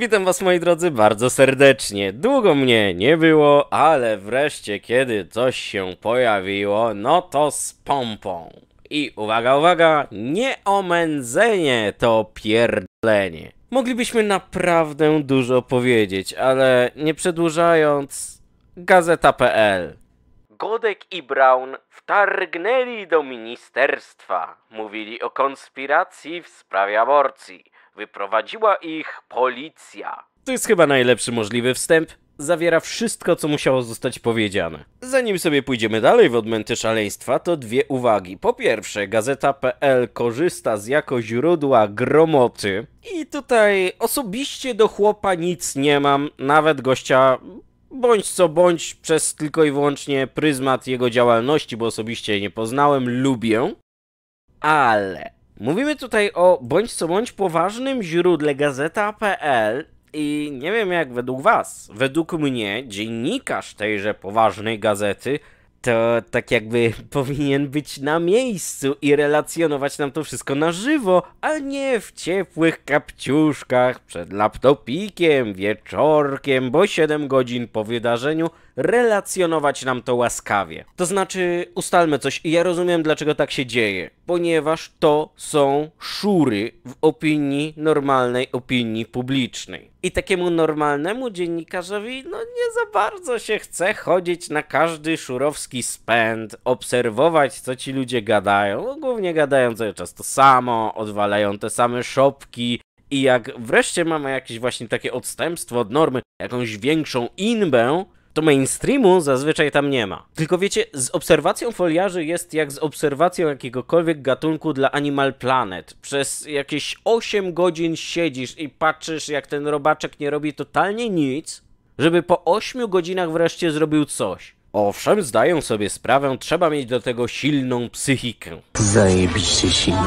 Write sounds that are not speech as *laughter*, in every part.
Witam was moi drodzy bardzo serdecznie. Długo mnie nie było, ale wreszcie kiedy coś się pojawiło, no to z pompą. I uwaga, uwaga, nie omędzenie to pierdlenie. Moglibyśmy naprawdę dużo powiedzieć, ale nie przedłużając, gazeta.pl Godek i Brown wtargnęli do ministerstwa. Mówili o konspiracji w sprawie aborcji. Wyprowadziła ich policja. To jest chyba najlepszy możliwy wstęp. Zawiera wszystko, co musiało zostać powiedziane. Zanim sobie pójdziemy dalej w odmęty szaleństwa, to dwie uwagi. Po pierwsze, gazeta.pl korzysta z jako źródła gromoty. I tutaj osobiście do chłopa nic nie mam, nawet gościa bądź co bądź przez tylko i wyłącznie pryzmat jego działalności, bo osobiście nie poznałem, lubię. Ale Mówimy tutaj o bądź co bądź poważnym źródle gazeta.pl i nie wiem jak według was, według mnie dziennikarz tejże poważnej gazety to tak jakby *laughs* powinien być na miejscu i relacjonować nam to wszystko na żywo, a nie w ciepłych kapciuszkach przed laptopikiem, wieczorkiem, bo 7 godzin po wydarzeniu relacjonować nam to łaskawie. To znaczy, ustalmy coś i ja rozumiem, dlaczego tak się dzieje. Ponieważ to są szury w opinii normalnej opinii publicznej. I takiemu normalnemu dziennikarzowi, no nie za bardzo się chce chodzić na każdy szurowski spęd, obserwować, co ci ludzie gadają. No, głównie gadają cały czas to samo, odwalają te same szopki, i jak wreszcie mamy jakieś właśnie takie odstępstwo od normy, jakąś większą inbę, to mainstreamu zazwyczaj tam nie ma. Tylko wiecie, z obserwacją foliarzy jest jak z obserwacją jakiegokolwiek gatunku dla Animal Planet. Przez jakieś 8 godzin siedzisz i patrzysz, jak ten robaczek nie robi totalnie nic, żeby po 8 godzinach wreszcie zrobił coś. Owszem, zdaję sobie sprawę, trzeba mieć do tego silną psychikę. Zajebiście silną.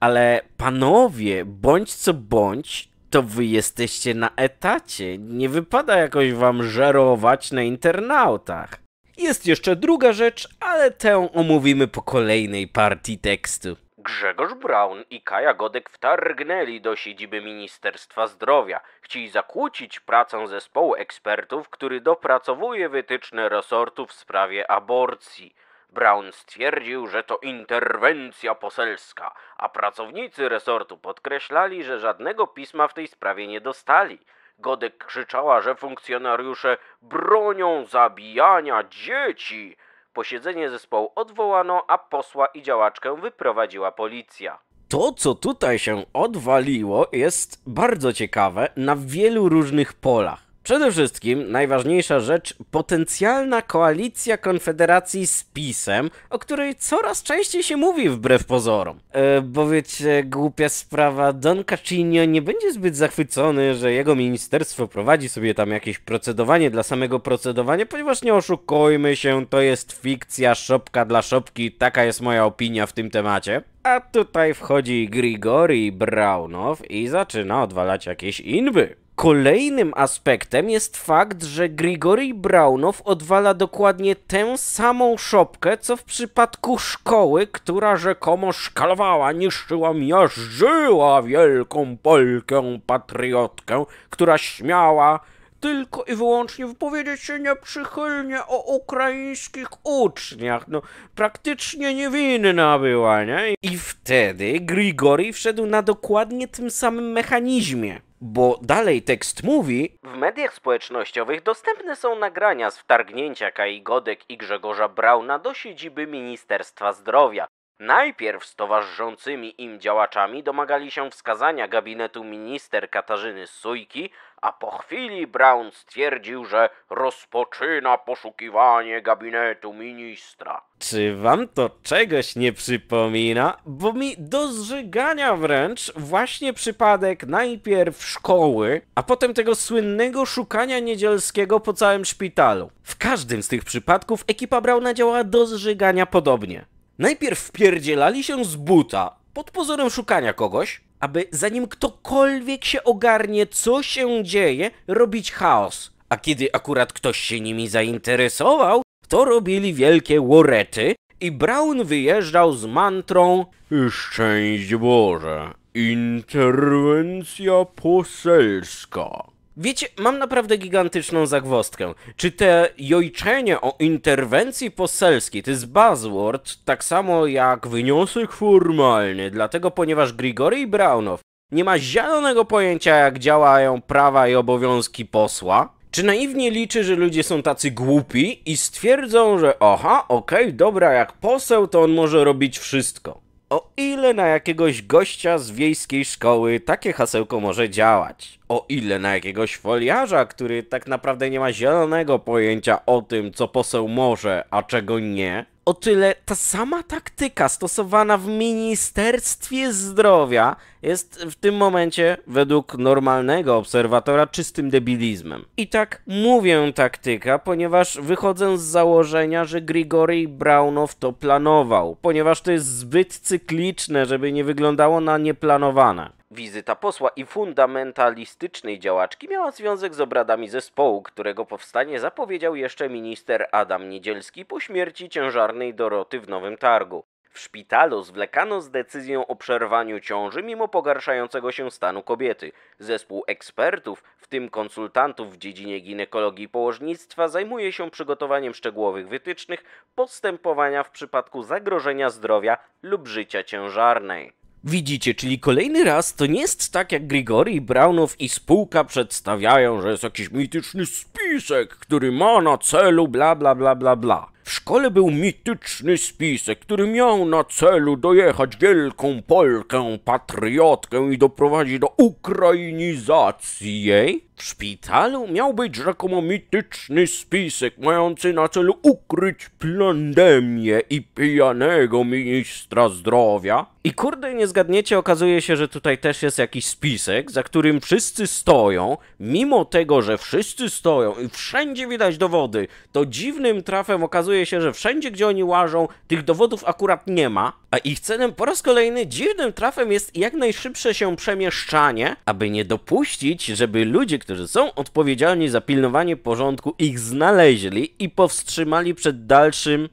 Ale panowie, bądź co bądź, to wy jesteście na etacie. Nie wypada jakoś wam żerować na internautach. Jest jeszcze druga rzecz, ale tę omówimy po kolejnej partii tekstu. Grzegorz Braun i Kaja Godek wtargnęli do siedziby Ministerstwa Zdrowia. Chcieli zakłócić pracę zespołu ekspertów, który dopracowuje wytyczne resortu w sprawie aborcji. Brown stwierdził, że to interwencja poselska, a pracownicy resortu podkreślali, że żadnego pisma w tej sprawie nie dostali. Godek krzyczała, że funkcjonariusze bronią zabijania dzieci. Posiedzenie zespołu odwołano, a posła i działaczkę wyprowadziła policja. To, co tutaj się odwaliło, jest bardzo ciekawe na wielu różnych polach. Przede wszystkim najważniejsza rzecz, potencjalna koalicja Konfederacji z PiSem, o której coraz częściej się mówi wbrew pozorom. E, bo wiecie, głupia sprawa, Don Caccinio nie będzie zbyt zachwycony, że jego ministerstwo prowadzi sobie tam jakieś procedowanie dla samego procedowania, ponieważ nie oszukujmy się, to jest fikcja, szopka dla szopki, taka jest moja opinia w tym temacie. A tutaj wchodzi Grigori Braunow i zaczyna odwalać jakieś inby. Kolejnym aspektem jest fakt, że Grigory Braunow odwala dokładnie tę samą szopkę, co w przypadku szkoły, która rzekomo szkalowała, niszczyła, miażdżyła wielką Polkę patriotkę, która śmiała tylko i wyłącznie wypowiedzieć się nieprzychylnie o ukraińskich uczniach. No, praktycznie niewinna była, nie? I wtedy Grigory wszedł na dokładnie tym samym mechanizmie. Bo dalej tekst mówi... W mediach społecznościowych dostępne są nagrania z wtargnięcia Kai Godek i Grzegorza Brauna do siedziby Ministerstwa Zdrowia. Najpierw z towarzyszącymi im działaczami domagali się wskazania gabinetu minister Katarzyny Sujki, a po chwili Brown stwierdził, że rozpoczyna poszukiwanie gabinetu ministra. Czy wam to czegoś nie przypomina? Bo mi do zżygania wręcz właśnie przypadek najpierw szkoły, a potem tego słynnego szukania niedzielskiego po całym szpitalu. W każdym z tych przypadków ekipa Brauna działała do zżygania podobnie. Najpierw wpierdzielali się z buta, pod pozorem szukania kogoś, aby zanim ktokolwiek się ogarnie, co się dzieje, robić chaos. A kiedy akurat ktoś się nimi zainteresował, to robili wielkie łorety i Brown wyjeżdżał z mantrą Szczęść Boże, interwencja poselska. Wiecie, mam naprawdę gigantyczną zagwostkę. Czy te jojczenie o interwencji poselskiej to jest buzzword tak samo jak wyniosek formalny, dlatego ponieważ Grigory Brownow nie ma zielonego pojęcia jak działają prawa i obowiązki posła, czy naiwnie liczy, że ludzie są tacy głupi i stwierdzą, że aha, okej, okay, dobra, jak poseł to on może robić wszystko. O ile na jakiegoś gościa z wiejskiej szkoły takie hasełko może działać? O ile na jakiegoś foliarza, który tak naprawdę nie ma zielonego pojęcia o tym, co poseł może, a czego nie? o tyle ta sama taktyka stosowana w Ministerstwie Zdrowia jest w tym momencie według normalnego obserwatora czystym debilizmem. I tak mówię taktyka, ponieważ wychodzę z założenia, że Grigory Braunow to planował, ponieważ to jest zbyt cykliczne, żeby nie wyglądało na nieplanowane. Wizyta posła i fundamentalistycznej działaczki miała związek z obradami zespołu, którego powstanie zapowiedział jeszcze minister Adam Niedzielski po śmierci ciężarnej Doroty w Nowym Targu. W szpitalu zwlekano z decyzją o przerwaniu ciąży mimo pogarszającego się stanu kobiety. Zespół ekspertów, w tym konsultantów w dziedzinie ginekologii i położnictwa, zajmuje się przygotowaniem szczegółowych wytycznych postępowania w przypadku zagrożenia zdrowia lub życia ciężarnej. Widzicie, czyli kolejny raz to nie jest tak, jak Grigori, Brownow i spółka przedstawiają, że jest jakiś mityczny spisek, który ma na celu bla bla bla bla bla. W szkole był mityczny spisek, który miał na celu dojechać wielką Polkę, patriotkę i doprowadzić do ukrainizacji jej. W szpitalu miał być rzekomo mityczny spisek mający na celu ukryć pandemię i pijanego ministra zdrowia. I kurde, nie zgadniecie, okazuje się, że tutaj też jest jakiś spisek, za którym wszyscy stoją, mimo tego, że wszyscy stoją i wszędzie widać dowody, to dziwnym trafem okazuje okazuje się, że wszędzie, gdzie oni łażą, tych dowodów akurat nie ma, a ich celem po raz kolejny dziwnym trafem jest jak najszybsze się przemieszczanie, aby nie dopuścić, żeby ludzie, którzy są odpowiedzialni za pilnowanie porządku, ich znaleźli i powstrzymali przed dalszym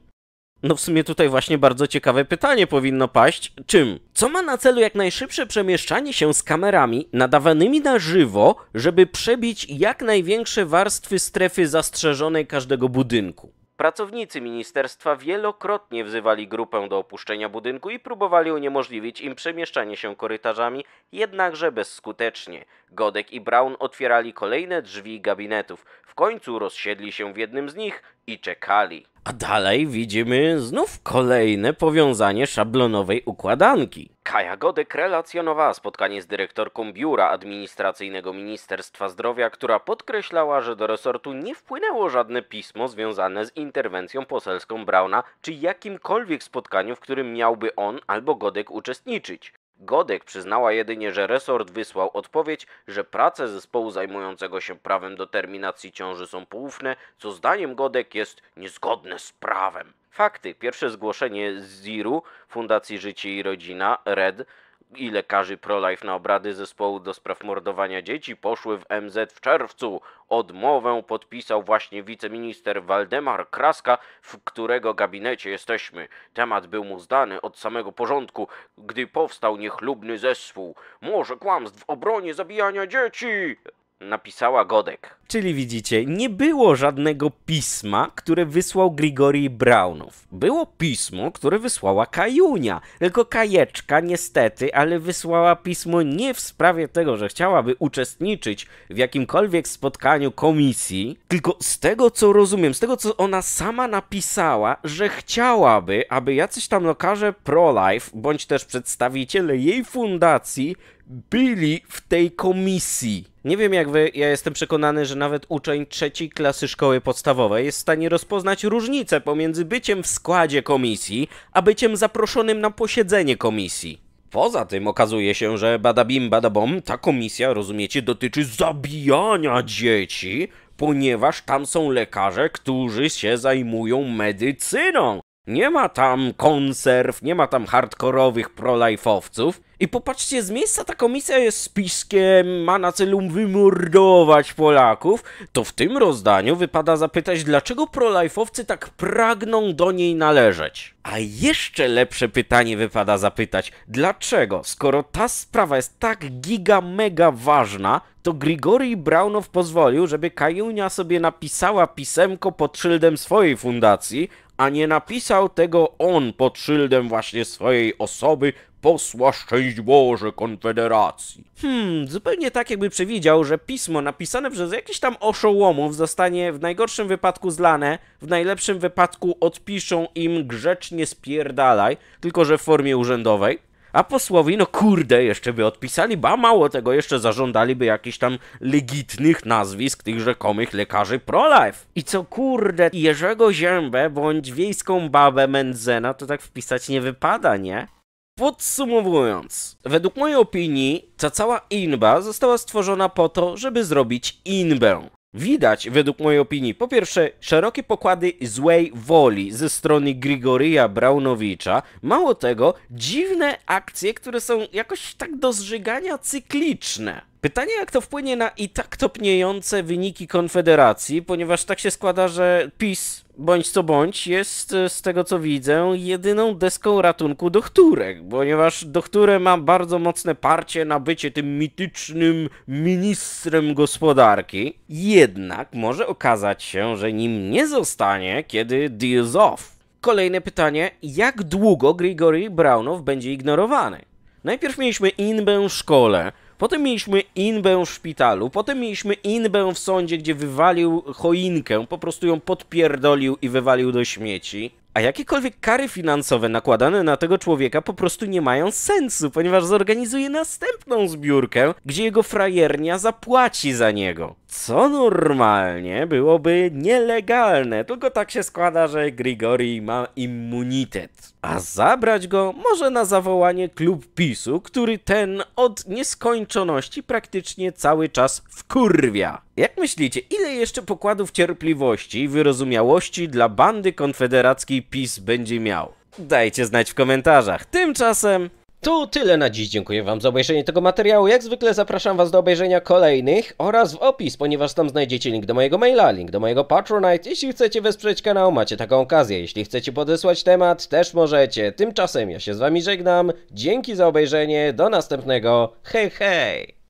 no w sumie tutaj właśnie bardzo ciekawe pytanie powinno paść. Czym? Co ma na celu jak najszybsze przemieszczanie się z kamerami nadawanymi na żywo, żeby przebić jak największe warstwy strefy zastrzeżonej każdego budynku? Pracownicy ministerstwa wielokrotnie wzywali grupę do opuszczenia budynku i próbowali uniemożliwić im przemieszczanie się korytarzami, jednakże bezskutecznie. Godek i Brown otwierali kolejne drzwi gabinetów. W końcu rozsiedli się w jednym z nich i czekali. A dalej widzimy znów kolejne powiązanie szablonowej układanki. Kaja Godek relacjonowała spotkanie z dyrektorką Biura Administracyjnego Ministerstwa Zdrowia, która podkreślała, że do resortu nie wpłynęło żadne pismo związane z interwencją poselską Brauna czy jakimkolwiek spotkaniu, w którym miałby on albo Godek uczestniczyć. Godek przyznała jedynie, że resort wysłał odpowiedź, że prace zespołu zajmującego się prawem do terminacji ciąży są poufne, co zdaniem Godek jest niezgodne z prawem. Fakty. Pierwsze zgłoszenie z ZIRU, Fundacji Życie i Rodzina, RED, i lekarzy pro-life na obrady zespołu do spraw mordowania dzieci poszły w MZ w czerwcu. Odmowę podpisał właśnie wiceminister Waldemar Kraska, w którego gabinecie jesteśmy. Temat był mu zdany od samego porządku, gdy powstał niechlubny zespół. Może kłamstw w obronie zabijania dzieci! napisała Godek. Czyli widzicie, nie było żadnego pisma, które wysłał Grigori Brownów. Było pismo, które wysłała Kajunia. Tylko Kajeczka niestety, ale wysłała pismo nie w sprawie tego, że chciałaby uczestniczyć w jakimkolwiek spotkaniu komisji, tylko z tego co rozumiem, z tego co ona sama napisała, że chciałaby, aby jacyś tam lokarze pro-life, bądź też przedstawiciele jej fundacji byli w tej komisji. Nie wiem jak wy, ja jestem przekonany, że nawet uczeń trzeciej klasy szkoły podstawowej jest w stanie rozpoznać różnicę pomiędzy byciem w składzie komisji, a byciem zaproszonym na posiedzenie komisji. Poza tym okazuje się, że badabim badabom ta komisja, rozumiecie, dotyczy zabijania dzieci, ponieważ tam są lekarze, którzy się zajmują medycyną. Nie ma tam konserw, nie ma tam hardkorowych prolife'owców. I popatrzcie, z miejsca ta komisja jest spiskiem, ma na celu wymordować Polaków, to w tym rozdaniu wypada zapytać, dlaczego prolife'owcy tak pragną do niej należeć. A jeszcze lepsze pytanie wypada zapytać, dlaczego, skoro ta sprawa jest tak giga mega ważna, to Grigory Braunow pozwolił, żeby Kajunia sobie napisała pisemko pod szyldem swojej fundacji, a nie napisał tego on pod szyldem właśnie swojej osoby, posła szczęść Boże Konfederacji. Hmm, zupełnie tak jakby przewidział, że pismo napisane przez jakiś tam oszołomów zostanie w najgorszym wypadku zlane, w najlepszym wypadku odpiszą im grzecznie spierdalaj, tylko że w formie urzędowej. A posłowi, no kurde, jeszcze by odpisali, ba mało tego, jeszcze zażądaliby jakichś tam legitnych nazwisk tych rzekomych lekarzy pro-life. I co kurde, Jerzego Ziębę bądź wiejską babę Mendzena to tak wpisać nie wypada, nie? Podsumowując, według mojej opinii ta cała inba została stworzona po to, żeby zrobić inbę. Widać, według mojej opinii, po pierwsze, szerokie pokłady złej woli ze strony Grigoryja Braunowicza, mało tego, dziwne akcje, które są jakoś tak do zżygania cykliczne. Pytanie, jak to wpłynie na i tak topniejące wyniki Konfederacji, ponieważ tak się składa, że PiS, bądź co bądź, jest e, z tego co widzę jedyną deską ratunku dochturek, ponieważ do ma bardzo mocne parcie na bycie tym mitycznym ministrem gospodarki. Jednak może okazać się, że nim nie zostanie, kiedy deals off. Kolejne pytanie, jak długo Grigory Brownow będzie ignorowany? Najpierw mieliśmy inbę szkole, Potem mieliśmy inbę w szpitalu, potem mieliśmy inbę w sądzie, gdzie wywalił choinkę, po prostu ją podpierdolił i wywalił do śmieci. A jakiekolwiek kary finansowe nakładane na tego człowieka po prostu nie mają sensu, ponieważ zorganizuje następną zbiórkę, gdzie jego frajernia zapłaci za niego co normalnie byłoby nielegalne. Tylko tak się składa, że Grigori ma immunitet. A zabrać go może na zawołanie klub PiSu, który ten od nieskończoności praktycznie cały czas wkurwia. Jak myślicie, ile jeszcze pokładów cierpliwości i wyrozumiałości dla bandy konfederackiej PiS będzie miał? Dajcie znać w komentarzach. Tymczasem to tyle na dziś. Dziękuję Wam za obejrzenie tego materiału. Jak zwykle zapraszam Was do obejrzenia kolejnych oraz w opis, ponieważ tam znajdziecie link do mojego maila, link do mojego Patronite. Jeśli chcecie wesprzeć kanał, macie taką okazję. Jeśli chcecie podesłać temat, też możecie. Tymczasem ja się z Wami żegnam. Dzięki za obejrzenie. Do następnego. Hej, hej!